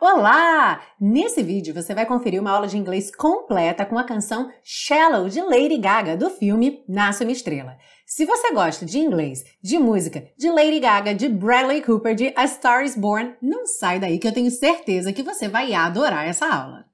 Olá! Nesse vídeo você vai conferir uma aula de inglês completa com a canção Shallow de Lady Gaga do filme Nasce uma Estrela. Se você gosta de inglês, de música, de Lady Gaga, de Bradley Cooper, de A Star is Born, não sai daí que eu tenho certeza que você vai adorar essa aula.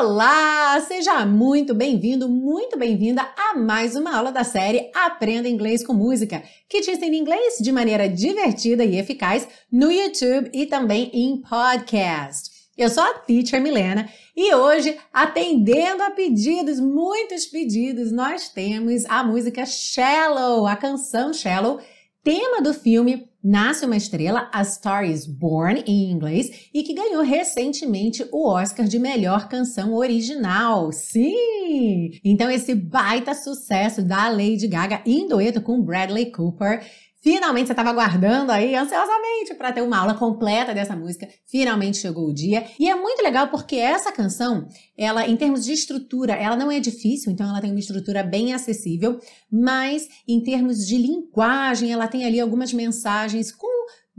Olá! Seja muito bem-vindo, muito bem-vinda a mais uma aula da série Aprenda Inglês com Música, que te ensina inglês de maneira divertida e eficaz no YouTube e também em podcast. Eu sou a Teacher Milena e hoje, atendendo a pedidos, muitos pedidos, nós temos a música Shallow, a canção Shallow, tema do filme Nasce uma Estrela, A Star is Born em inglês, e que ganhou recentemente o Oscar de melhor canção original. Sim! Então esse baita sucesso da Lady Gaga em dueto com Bradley Cooper Finalmente você estava aguardando aí ansiosamente para ter uma aula completa dessa música. Finalmente chegou o dia. E é muito legal porque essa canção, ela em termos de estrutura, ela não é difícil, então ela tem uma estrutura bem acessível, mas em termos de linguagem, ela tem ali algumas mensagens com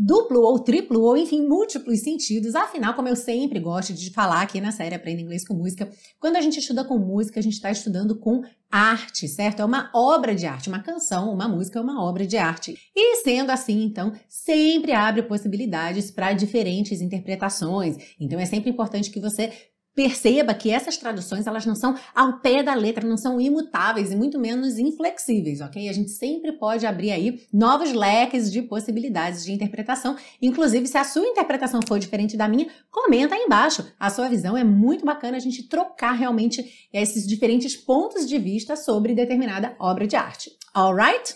duplo ou triplo ou enfim múltiplos sentidos. Afinal, como eu sempre gosto de falar aqui na série Aprenda Inglês com Música, quando a gente estuda com música, a gente está estudando com arte, certo? É uma obra de arte, uma canção, uma música é uma obra de arte. E sendo assim, então, sempre abre possibilidades para diferentes interpretações. Então é sempre importante que você Perceba que essas traduções elas não são ao pé da letra, não são imutáveis e muito menos inflexíveis, ok? A gente sempre pode abrir aí novos leques de possibilidades de interpretação. Inclusive, se a sua interpretação for diferente da minha, comenta aí embaixo. A sua visão é muito bacana a gente trocar realmente esses diferentes pontos de vista sobre determinada obra de arte. Alright?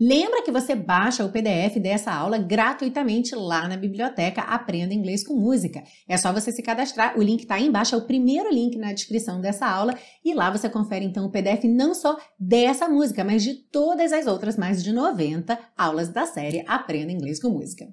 Lembra que você baixa o PDF dessa aula gratuitamente lá na biblioteca Aprenda Inglês com Música. É só você se cadastrar, o link está aí embaixo, é o primeiro link na descrição dessa aula e lá você confere então o PDF não só dessa música, mas de todas as outras mais de 90 aulas da série Aprenda Inglês com Música.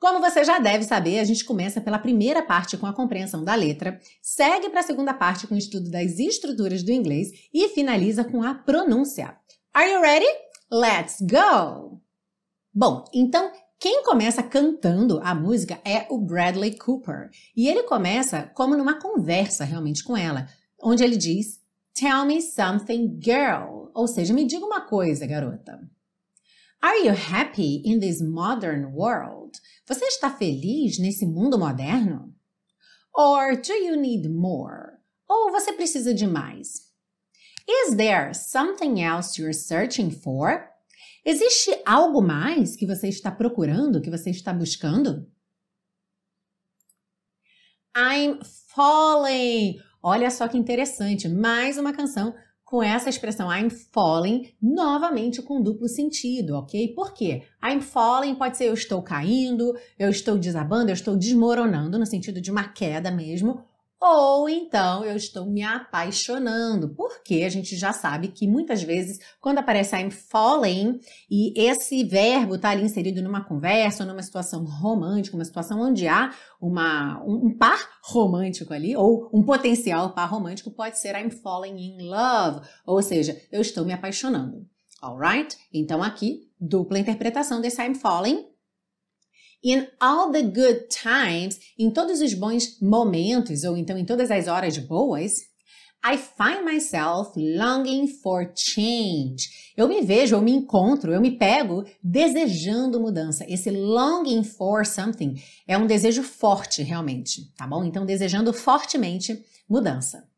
Como você já deve saber, a gente começa pela primeira parte com a compreensão da letra, segue para a segunda parte com o estudo das estruturas do inglês e finaliza com a pronúncia. Are you ready? Let's go! Bom, então quem começa cantando a música é o Bradley Cooper. E ele começa como numa conversa realmente com ela, onde ele diz: Tell me something, girl. Ou seja, me diga uma coisa, garota. Are you happy in this modern world? Você está feliz nesse mundo moderno? Or do you need more? Ou você precisa de mais? Is there something else you're searching for? Existe algo mais que você está procurando, que você está buscando? I'm falling. Olha só que interessante, mais uma canção com essa expressão I'm falling, novamente com duplo sentido, ok? Por quê? I'm falling pode ser eu estou caindo, eu estou desabando, eu estou desmoronando, no sentido de uma queda mesmo, ou então eu estou me apaixonando, porque a gente já sabe que muitas vezes, quando aparece I'm falling e esse verbo está ali inserido numa conversa, numa situação romântica, uma situação onde há uma, um, um par romântico ali, ou um potencial par romântico, pode ser I'm falling in love, ou seja, eu estou me apaixonando. Alright? Então aqui, dupla interpretação desse I'm falling In all the good times, em todos os bons momentos, ou então em todas as horas boas, I find myself longing for change. Eu me vejo, eu me encontro, eu me pego desejando mudança. Esse longing for something é um desejo forte, realmente, tá bom? Então, desejando fortemente mudança.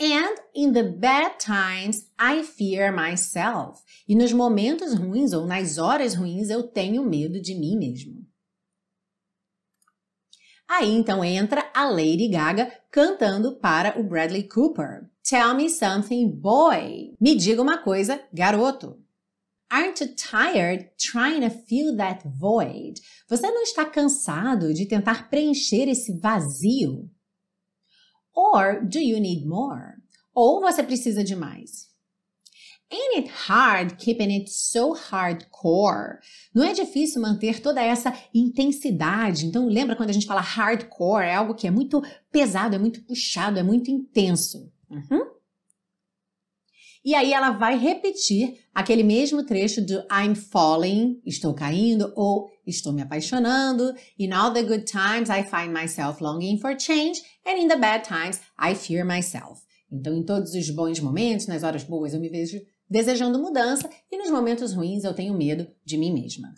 And in the bad times, I fear myself. E nos momentos ruins ou nas horas ruins, eu tenho medo de mim mesmo. Aí então entra a Lady Gaga cantando para o Bradley Cooper. Tell me something, boy. Me diga uma coisa, garoto. Aren't you tired trying to fill that void? Você não está cansado de tentar preencher esse vazio? Or do you need more? Ou você precisa de mais? Ain't it hard keeping it so hardcore? Não é difícil manter toda essa intensidade. Então, lembra quando a gente fala hardcore? É algo que é muito pesado, é muito puxado, é muito intenso. Uhum. E aí ela vai repetir aquele mesmo trecho do I'm falling, estou caindo, ou estou me apaixonando. In all the good times I find myself longing for change, and in the bad times I fear myself. Então, em todos os bons momentos, nas horas boas, eu me vejo desejando mudança e nos momentos ruins eu tenho medo de mim mesma.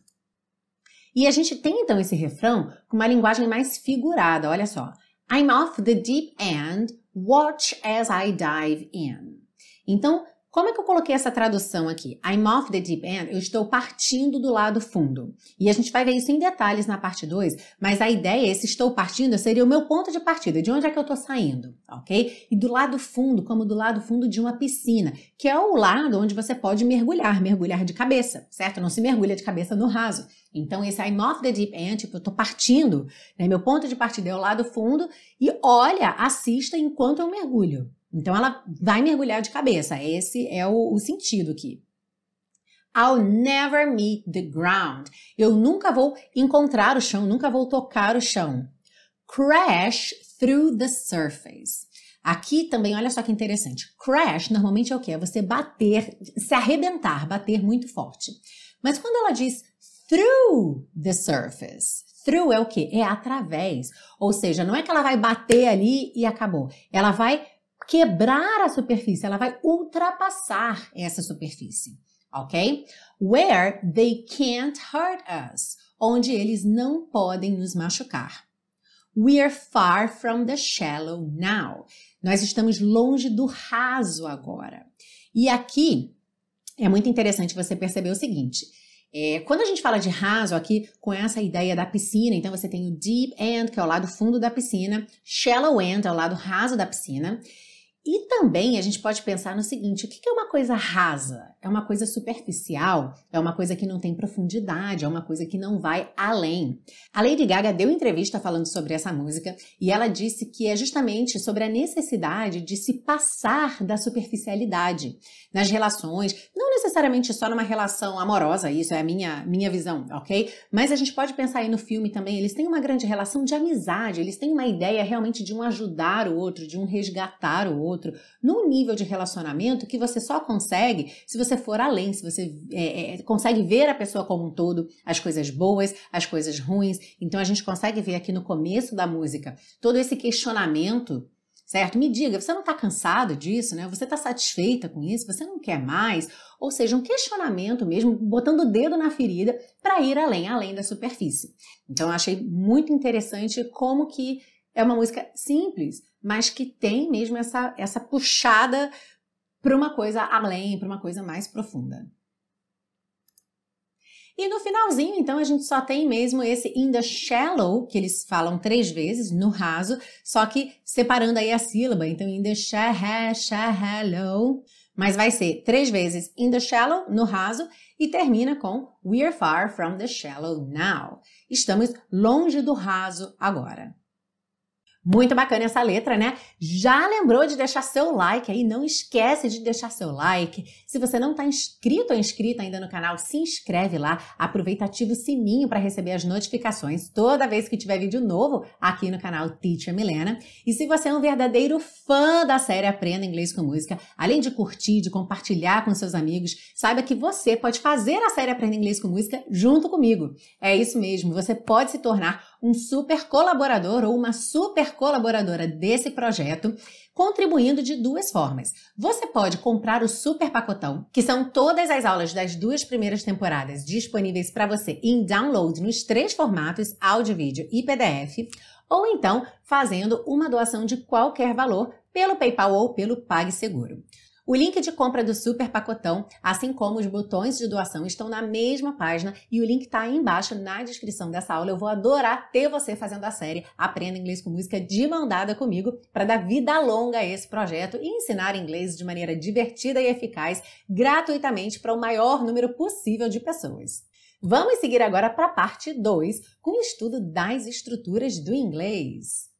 E a gente tem então esse refrão com uma linguagem mais figurada, olha só. I'm off the deep end, watch as I dive in. Então, como é que eu coloquei essa tradução aqui? I'm off the deep end, eu estou partindo do lado fundo. E a gente vai ver isso em detalhes na parte 2, mas a ideia, esse estou partindo, seria o meu ponto de partida, de onde é que eu estou saindo, ok? E do lado fundo, como do lado fundo de uma piscina, que é o lado onde você pode mergulhar, mergulhar de cabeça, certo? Não se mergulha de cabeça no raso. Então, esse I'm off the deep end, tipo, eu estou partindo, né? Meu ponto de partida é o lado fundo, e olha, assista enquanto eu mergulho. Então ela vai mergulhar de cabeça. Esse é o, o sentido aqui. I'll never meet the ground. Eu nunca vou encontrar o chão, nunca vou tocar o chão. Crash through the surface. Aqui também, olha só que interessante. Crash normalmente é o que? É você bater, se arrebentar, bater muito forte. Mas quando ela diz through the surface, through é o que? É através. Ou seja, não é que ela vai bater ali e acabou. Ela vai quebrar a superfície, ela vai ultrapassar essa superfície, ok? Where they can't hurt us, onde eles não podem nos machucar. We are far from the shallow now. Nós estamos longe do raso agora. E aqui é muito interessante você perceber o seguinte. É, quando a gente fala de raso aqui, com essa ideia da piscina, então você tem o deep end, que é o lado fundo da piscina, shallow end é o lado raso da piscina, e também a gente pode pensar no seguinte: o que é uma coisa rasa? É uma coisa superficial? É uma coisa que não tem profundidade? É uma coisa que não vai além? A Lady Gaga deu entrevista falando sobre essa música e ela disse que é justamente sobre a necessidade de se passar da superficialidade nas relações, não necessariamente só numa relação amorosa, isso é a minha, minha visão, ok? Mas a gente pode pensar aí no filme também: eles têm uma grande relação de amizade, eles têm uma ideia realmente de um ajudar o outro, de um resgatar o outro outro, num nível de relacionamento que você só consegue se você for além, se você é, é, é, consegue ver a pessoa como um todo, as coisas boas, as coisas ruins. Então a gente consegue ver aqui no começo da música todo esse questionamento certo? Me diga, você não está cansado disso, né? Você está satisfeita com isso? Você não quer mais? Ou seja, um questionamento mesmo, botando o dedo na ferida para ir além, além da superfície. Então, eu achei muito interessante como que é uma música simples, mas que tem mesmo essa, essa puxada para uma coisa além, para uma coisa mais profunda. E no finalzinho, então, a gente só tem mesmo esse in the shallow, que eles falam três vezes, no raso, só que separando aí a sílaba. Então, in the shallow. Mas vai ser três vezes in the shallow, no raso, e termina com we're far from the shallow now. Estamos longe do raso agora. Muito bacana essa letra, né? Já lembrou de deixar seu like aí? Não esquece de deixar seu like, se você não está inscrito ou inscrita ainda no canal, se inscreve lá, aproveita ativa o sininho para receber as notificações toda vez que tiver vídeo novo aqui no canal Teacher Milena. E se você é um verdadeiro fã da série Aprenda Inglês com Música, além de curtir, de compartilhar com seus amigos, saiba que você pode fazer a série Aprenda Inglês com Música junto comigo. É isso mesmo, você pode se tornar um super colaborador ou uma super colaboradora desse projeto contribuindo de duas formas. Você pode comprar o Super Pacotão, que são todas as aulas das duas primeiras temporadas disponíveis para você em download nos três formatos, áudio, vídeo e PDF, ou então fazendo uma doação de qualquer valor pelo PayPal ou pelo PagSeguro. O link de compra do super pacotão, assim como os botões de doação, estão na mesma página e o link está aí embaixo na descrição dessa aula. Eu vou adorar ter você fazendo a série Aprenda Inglês com Música de mandada comigo para dar vida longa a esse projeto e ensinar inglês de maneira divertida e eficaz gratuitamente para o maior número possível de pessoas. Vamos seguir agora para a parte 2 com o estudo das estruturas do inglês.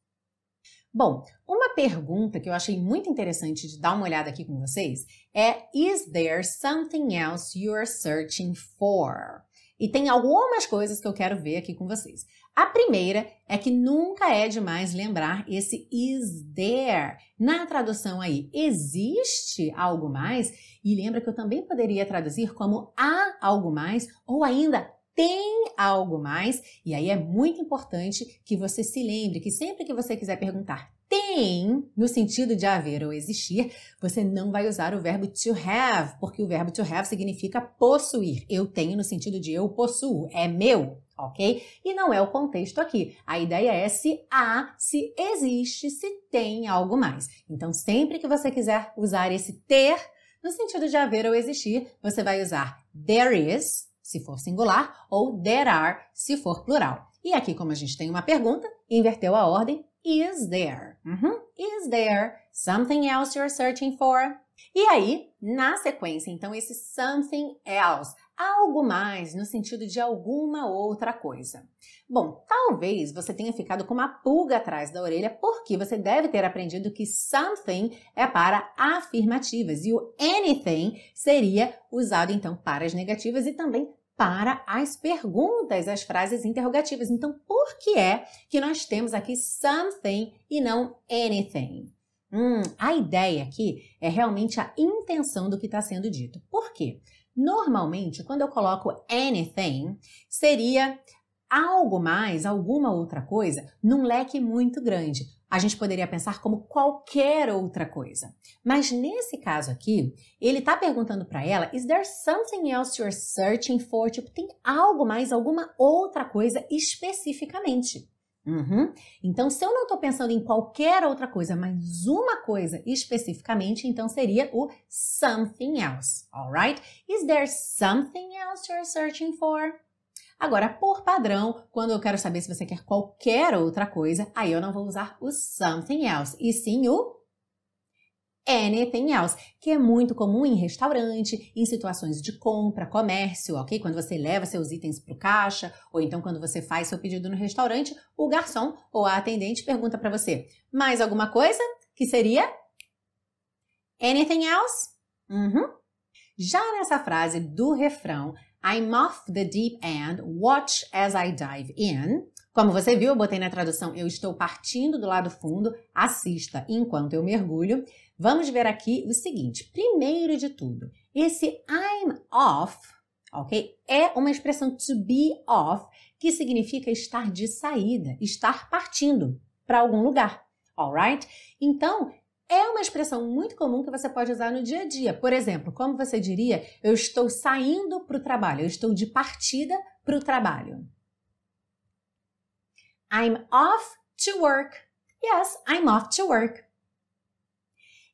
Bom, uma pergunta que eu achei muito interessante de dar uma olhada aqui com vocês é: Is there something else you're searching for? E tem algumas coisas que eu quero ver aqui com vocês. A primeira é que nunca é demais lembrar esse is there. Na tradução aí, existe algo mais? E lembra que eu também poderia traduzir como há algo mais ou ainda tem algo mais, e aí é muito importante que você se lembre que sempre que você quiser perguntar tem, no sentido de haver ou existir, você não vai usar o verbo to have, porque o verbo to have significa possuir. Eu tenho no sentido de eu possuo, é meu, ok? E não é o contexto aqui. A ideia é se há, se existe, se tem algo mais. Então, sempre que você quiser usar esse ter, no sentido de haver ou existir, você vai usar there is se for singular, ou there are, se for plural. E aqui, como a gente tem uma pergunta, inverteu a ordem. Is there? Uhum. Is there something else you're searching for? E aí, na sequência, então, esse something else, algo mais no sentido de alguma outra coisa. Bom, talvez você tenha ficado com uma pulga atrás da orelha porque você deve ter aprendido que something é para afirmativas e o anything seria usado então para as negativas e também para as perguntas, as frases interrogativas. Então, por que é que nós temos aqui something e não anything? Hum, a ideia aqui é realmente a intenção do que está sendo dito. Por quê? Normalmente, quando eu coloco anything, seria algo mais, alguma outra coisa, num leque muito grande. A gente poderia pensar como qualquer outra coisa. Mas nesse caso aqui, ele está perguntando para ela: Is there something else you're searching for? Tipo, tem algo mais, alguma outra coisa especificamente. Uhum. Então, se eu não estou pensando em qualquer outra coisa, mas uma coisa especificamente, então seria o something else, alright? Is there something else you're searching for? Agora, por padrão, quando eu quero saber se você quer qualquer outra coisa, aí eu não vou usar o something else, e sim o anything else, que é muito comum em restaurante, em situações de compra, comércio, ok? Quando você leva seus itens para o caixa, ou então quando você faz seu pedido no restaurante, o garçom ou a atendente pergunta para você: mais alguma coisa? Que seria anything else? Uhum. Já nessa frase do refrão, I'm off the deep end, watch as I dive in. Como você viu, eu botei na tradução eu estou partindo do lado fundo, assista enquanto eu mergulho. Vamos ver aqui o seguinte. Primeiro de tudo, esse I'm off, ok? É uma expressão to be off, que significa estar de saída, estar partindo para algum lugar, alright? Então, é uma expressão muito comum que você pode usar no dia a dia. Por exemplo, como você diria, eu estou saindo para o trabalho, eu estou de partida para o trabalho. I'm off to work. Yes, I'm off to work.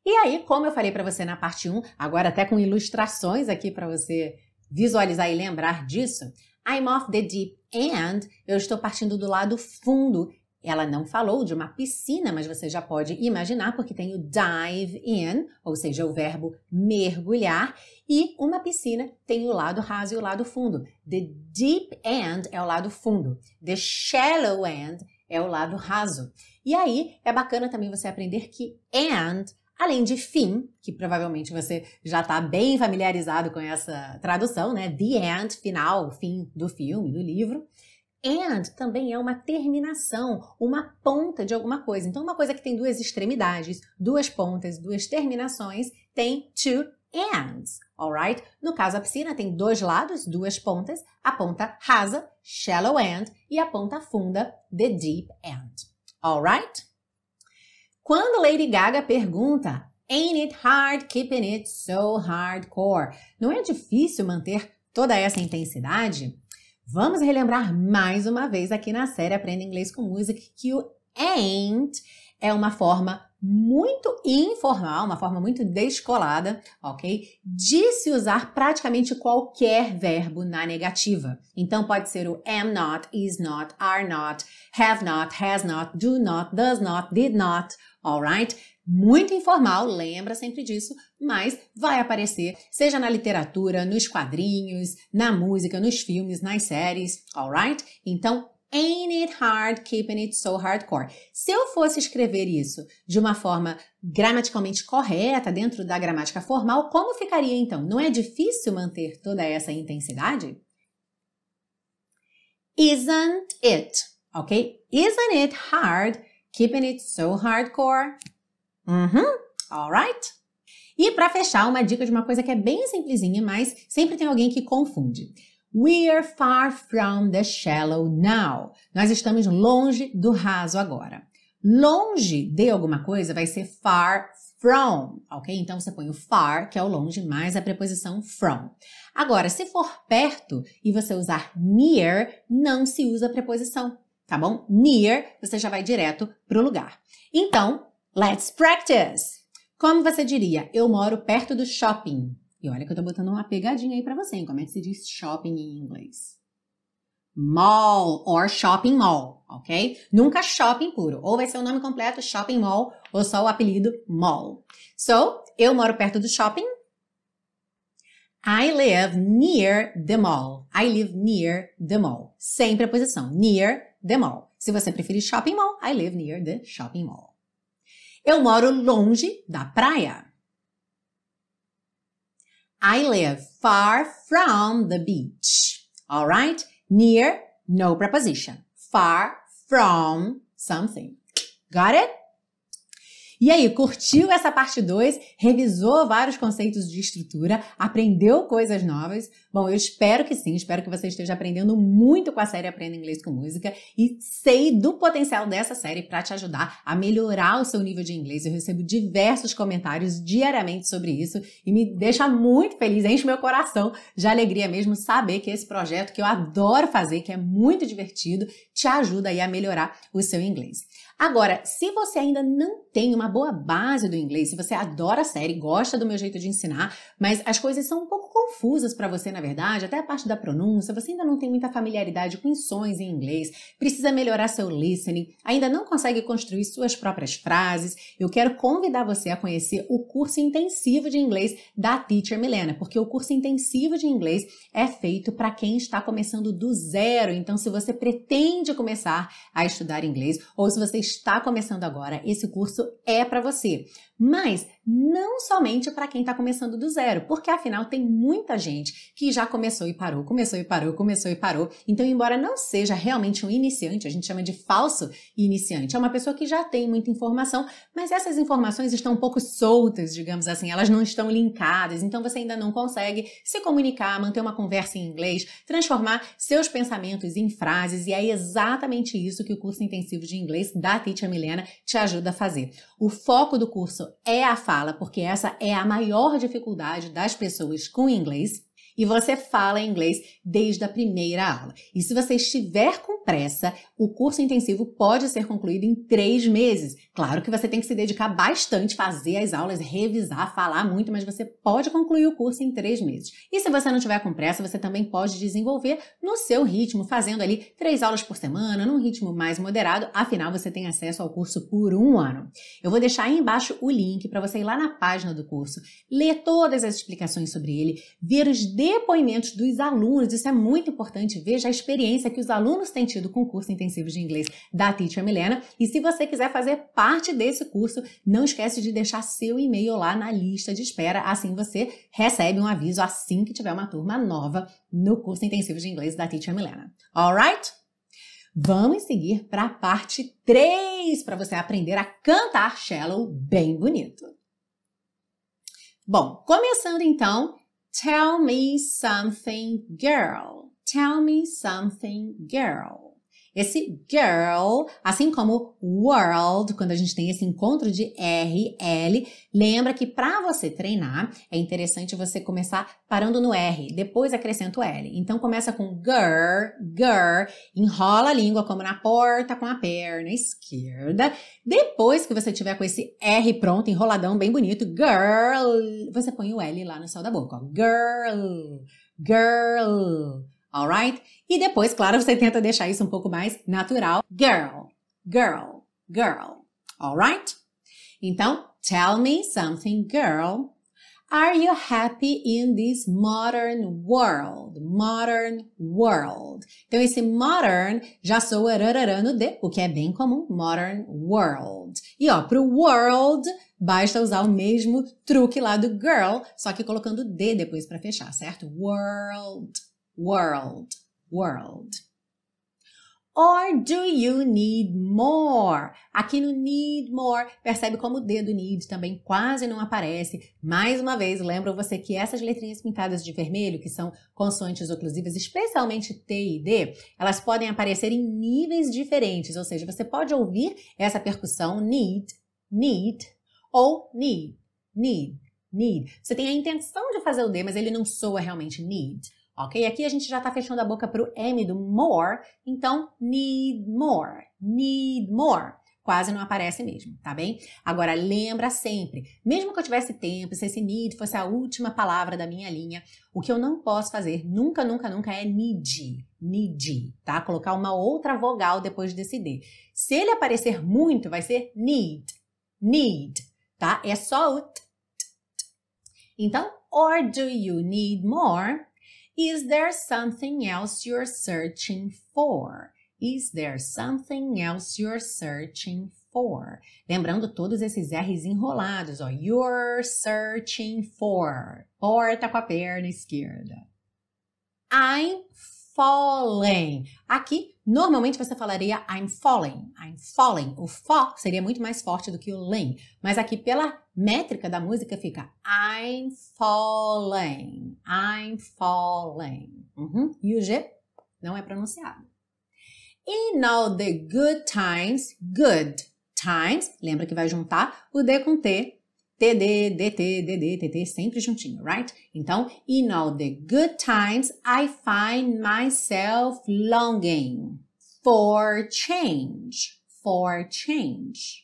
E aí, como eu falei para você na parte 1, agora até com ilustrações aqui para você visualizar e lembrar disso, I'm off the deep end, eu estou partindo do lado fundo ela não falou de uma piscina, mas você já pode imaginar, porque tem o dive in, ou seja, o verbo mergulhar, e uma piscina tem o lado raso e o lado fundo. The deep end é o lado fundo. The shallow end é o lado raso. E aí é bacana também você aprender que and Além de fim, que provavelmente você já está bem familiarizado com essa tradução, né? The end, final, fim do filme, do livro. And também é uma terminação, uma ponta de alguma coisa. Então, uma coisa que tem duas extremidades, duas pontas, duas terminações, tem to ends, alright? No caso, a piscina tem dois lados, duas pontas, a ponta rasa, shallow end, e a ponta funda, the deep end, alright? Quando Lady Gaga pergunta, ain't it hard keeping it so hardcore? Não é difícil manter toda essa intensidade? Vamos relembrar mais uma vez aqui na série Aprenda Inglês com Music que o ain't é uma forma muito informal, uma forma muito descolada, ok? De se usar praticamente qualquer verbo na negativa. Então pode ser o am not, is not, are not, have not, has not, do not, does not, did not, alright? muito informal, lembra sempre disso, mas vai aparecer, seja na literatura, nos quadrinhos, na música, nos filmes, nas séries, alright? Então, Ain't it hard keeping it so hardcore? Se eu fosse escrever isso de uma forma gramaticalmente correta, dentro da gramática formal, como ficaria então? Não é difícil manter toda essa intensidade? Isn't it? Ok? Isn't it hard keeping it so hardcore? Uhum, alright. E para fechar, uma dica de uma coisa que é bem simplesinha, mas sempre tem alguém que confunde. We're far from the shallow now. Nós estamos longe do raso agora. Longe de alguma coisa vai ser far from, ok? Então você põe o far, que é o longe, mais a preposição from. Agora, se for perto e você usar near, não se usa a preposição, tá bom? Near, você já vai direto pro lugar. Então, Let's practice! Como você diria, eu moro perto do shopping. E olha que eu tô botando uma pegadinha aí para você, hein? Como é que se diz shopping em inglês? Mall or shopping mall, ok? Nunca shopping puro. Ou vai ser o nome completo, shopping mall, ou só o apelido mall. So, eu moro perto do shopping. I live near the mall. I live near the mall. Sempre a posição near the mall. Se você preferir shopping mall, I live near the shopping mall. Eu moro longe da praia. I live far from the beach. All right? Near, no preposition. Far from something. Got it? E aí, curtiu essa parte 2? Revisou vários conceitos de estrutura? Aprendeu coisas novas? Bom, eu espero que sim, espero que você esteja aprendendo muito com a série Aprenda Inglês com Música e sei do potencial dessa série para te ajudar a melhorar o seu nível de inglês. Eu recebo diversos comentários diariamente sobre isso e me deixa muito feliz, enche meu coração de alegria mesmo saber que esse projeto que eu adoro fazer, que é muito divertido, te ajuda aí a melhorar o seu inglês. Agora, se você ainda não tem uma boa base do inglês, se você adora a série, gosta do meu jeito de ensinar, mas as coisas são um pouco confusas para você, na verdade, até a parte da pronúncia, você ainda não tem muita familiaridade com sons em inglês, precisa melhorar seu listening, ainda não consegue construir suas próprias frases, eu quero convidar você a conhecer o curso intensivo de inglês da Teacher Milena, porque o curso intensivo de inglês é feito para quem está começando do zero. Então, se você pretende começar a estudar inglês ou se você está começando agora, esse curso é para você. Mas não somente para quem está começando do zero, porque afinal tem muita gente que já começou e parou, começou e parou, começou e parou. Então, embora não seja realmente um iniciante, a gente chama de falso iniciante, é uma pessoa que já tem muita informação, mas essas informações estão um pouco soltas, digamos assim, elas não estão linkadas, então você ainda não consegue se comunicar, manter uma conversa em inglês, transformar seus pensamentos em frases, e é exatamente isso que o curso intensivo de inglês da Teacher Milena te ajuda a fazer. O foco do curso é a fala, porque essa é a maior dificuldade das pessoas com inglês e você fala inglês desde a primeira aula. E se você estiver com pressa, o curso intensivo pode ser concluído em três meses. Claro que você tem que se dedicar bastante, fazer as aulas, revisar, falar muito, mas você pode concluir o curso em três meses. E se você não tiver com pressa, você também pode desenvolver no seu ritmo, fazendo ali três aulas por semana, num ritmo mais moderado. Afinal, você tem acesso ao curso por um ano. Eu vou deixar aí embaixo o link para você ir lá na página do curso, ler todas as explicações sobre ele, ver os detalhes depoimentos dos alunos, isso é muito importante, veja a experiência que os alunos têm tido com o curso intensivo de inglês da Teacher Milena. E se você quiser fazer parte desse curso, não esquece de deixar seu e-mail lá na lista de espera, assim você recebe um aviso assim que tiver uma turma nova no curso intensivo de inglês da Teacher Milena. Alright? Vamos seguir para a parte 3 para você aprender a cantar shallow bem bonito. Bom, começando então, Tell me something, girl. Tell me something, girl. Esse girl, assim como world, quando a gente tem esse encontro de R, L, lembra que para você treinar é interessante você começar parando no R, depois acrescenta o L. Então começa com girl, girl, enrola a língua como na porta com a perna esquerda. Depois que você tiver com esse R pronto, enroladão, bem bonito, girl, você põe o L lá no céu da boca, ó. girl, girl alright? E depois, claro, você tenta deixar isso um pouco mais natural. Girl, girl, girl, alright? Então, tell me something, girl. Are you happy in this modern world? Modern world. Então, esse modern já soa rarará no D, o que é bem comum. Modern world. E ó, pro world, basta usar o mesmo truque lá do girl, só que colocando D depois para fechar, certo? World world, world. Or do you need more? Aqui no need more, percebe como o dedo need também quase não aparece. Mais uma vez, lembro você que essas letrinhas pintadas de vermelho, que são consoantes oclusivas, especialmente T e D, elas podem aparecer em níveis diferentes, ou seja, você pode ouvir essa percussão need, need ou need, need, need. Você tem a intenção de fazer o D, mas ele não soa realmente need. Ok? Aqui a gente já está fechando a boca para o M do more, então need more, need more. Quase não aparece mesmo, tá bem? Agora lembra sempre, mesmo que eu tivesse tempo, se esse need fosse a última palavra da minha linha, o que eu não posso fazer nunca, nunca, nunca é need, need, tá? Colocar uma outra vogal depois desse D. Se ele aparecer muito, vai ser need, need, tá? É só o t, t, t. Então, or do you need more? Is there something else you're searching for? Is there something else you're searching for? Lembrando todos esses R's enrolados, ó. You're searching for. Porta tá com a perna esquerda. I'm falling. Aqui, normalmente você falaria I'm falling, I'm falling. O fo seria muito mais forte do que o ling, mas aqui pela métrica da música fica I'm falling, I'm falling. Uhum. E o G não é pronunciado. In all the good times, good times, lembra que vai juntar o D com T TD, DT, DD, TT, sempre juntinho, right? Então, in all the good times, I find myself longing for change, for change.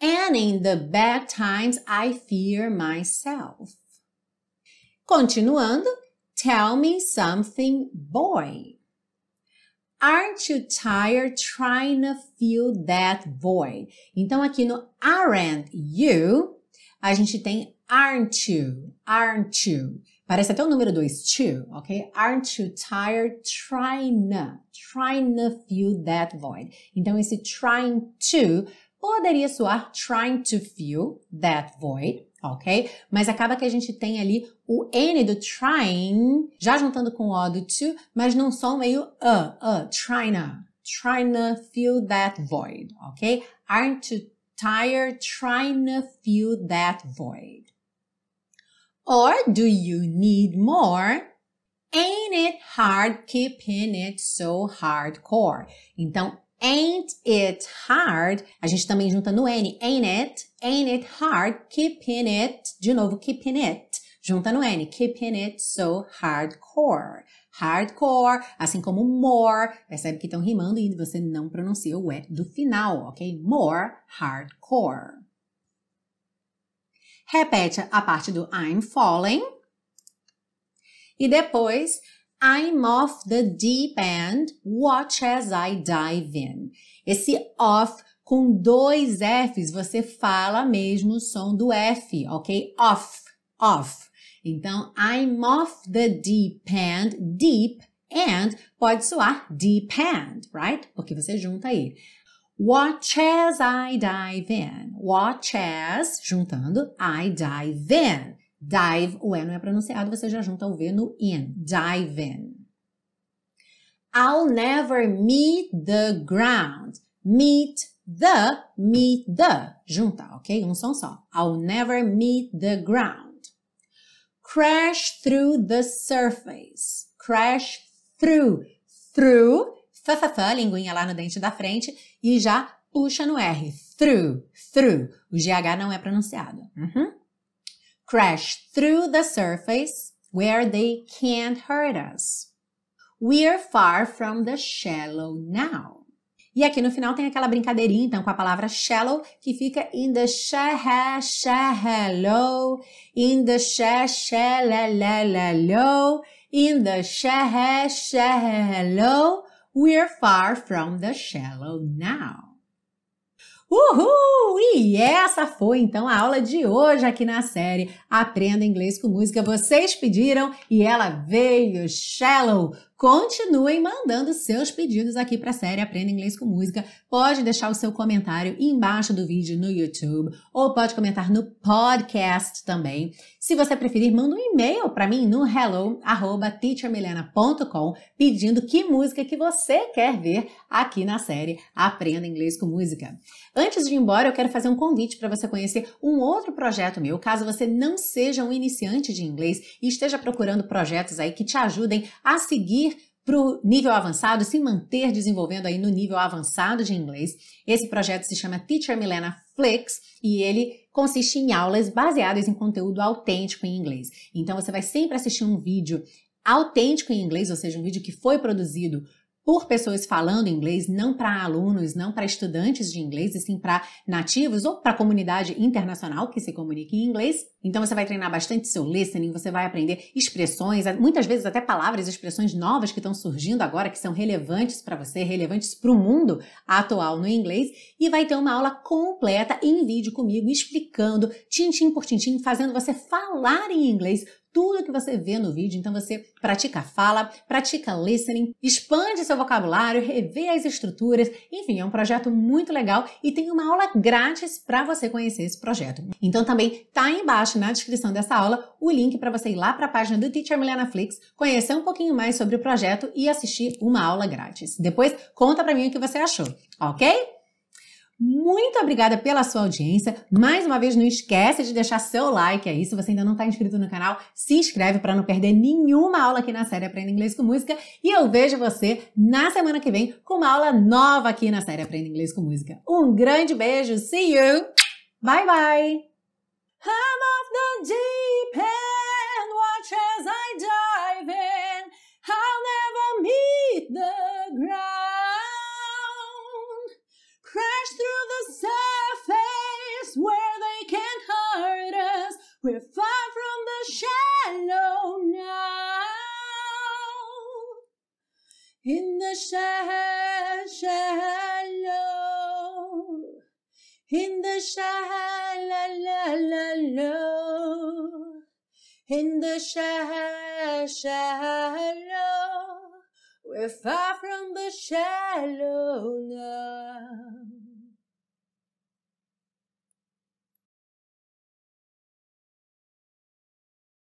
And in the bad times, I fear myself. Continuando, tell me something, boy. Aren't you tired trying to fill that void? Então, aqui no aren't you, a gente tem aren't you, aren't you. Parece até o número 2, to, ok? Aren't you tired trying to, trying to fill that void? Então, esse trying to poderia soar trying to fill that void, ok? Mas acaba que a gente tem ali o N do trying, já juntando com o O do to, mas não som meio a, uh, a, uh, trying to, trying to fill that void, ok? Aren't you tired trying to fill that void? Or do you need more? Ain't it hard keeping it so hardcore? Então, ain't it hard? A gente também junta no N. Ain't it? Ain't it hard keeping it? De novo, keeping it. Junta no N. Keeping it so hardcore hardcore, assim como more. Percebe que estão rimando e você não pronuncia o E do final, ok? More hardcore. Repete a parte do I'm falling. E depois, I'm off the deep end, watch as I dive in. Esse off com dois Fs, você fala mesmo o som do F, ok? Off, off. Então, I'm off the deep end, deep and pode soar deep end, right? Porque você junta aí. Watch as I dive in. Watch as, juntando, I dive in. Dive, o E não é pronunciado, você já junta o V no in. Dive in. I'll never meet the ground. Meet the, meet the. Junta, ok? Um som só. I'll never meet the ground. Crash through the surface. Crash through. Through. Fafafá, linguinha lá no dente da frente e já puxa no R. Through. Through. O GH não é pronunciado. Uhum. Crash through the surface where they can't hurt us. We're far from the shallow now. E aqui no final tem aquela brincadeirinha, então, com a palavra shallow, que fica in the sha shallow, in the sha shallow, in the sha shallow, we're far from the shallow now. Uhul! E essa foi então a aula de hoje aqui na série Aprenda Inglês com Música. Vocês pediram e ela veio, Shallow, Continuem mandando seus pedidos aqui para a série Aprenda Inglês com Música. Pode deixar o seu comentário embaixo do vídeo no YouTube ou pode comentar no podcast também. Se você preferir, manda um e-mail para mim no hello@teachermelena.com pedindo que música que você quer ver aqui na série Aprenda Inglês com Música. Antes de ir embora, eu quero fazer um convite para você conhecer um outro projeto meu, caso você não seja um iniciante de inglês e esteja procurando projetos aí que te ajudem a seguir para o nível avançado, se manter desenvolvendo aí no nível avançado de inglês. Esse projeto se chama Teacher Milena Flix e ele consiste em aulas baseadas em conteúdo autêntico em inglês. Então você vai sempre assistir um vídeo autêntico em inglês, ou seja, um vídeo que foi produzido por pessoas falando inglês, não para alunos, não para estudantes de inglês, e sim para nativos ou para a comunidade internacional que se comunica em inglês. Então você vai treinar bastante seu listening, você vai aprender expressões, muitas vezes até palavras, expressões novas que estão surgindo agora, que são relevantes para você, relevantes para o mundo atual no inglês, e vai ter uma aula completa em vídeo comigo, explicando, tintim por tintim, fazendo você falar em inglês tudo que você vê no vídeo. Então você pratica fala, pratica listening, expande seu vocabulário, revê as estruturas. Enfim, é um projeto muito legal e tem uma aula grátis para você conhecer esse projeto. Então também tá aí embaixo na descrição dessa aula o link para você ir lá para a página do Teacher Milena Flix, conhecer um pouquinho mais sobre o projeto e assistir uma aula grátis. Depois conta para mim o que você achou, ok? Muito obrigada pela sua audiência. Mais uma vez, não esquece de deixar seu like aí. Se você ainda não está inscrito no canal, se inscreve para não perder nenhuma aula aqui na série Aprenda Inglês com Música. E eu vejo você na semana que vem com uma aula nova aqui na série Aprenda Inglês com Música. Um grande beijo. See you. Bye bye. the deep end, watch as I dive in. I'll never meet the ground. Crash through the surface where they can't hurt us. We're far from the shallow now. In the shallow. In the shallow, in the shallow, we're far from the shallow now.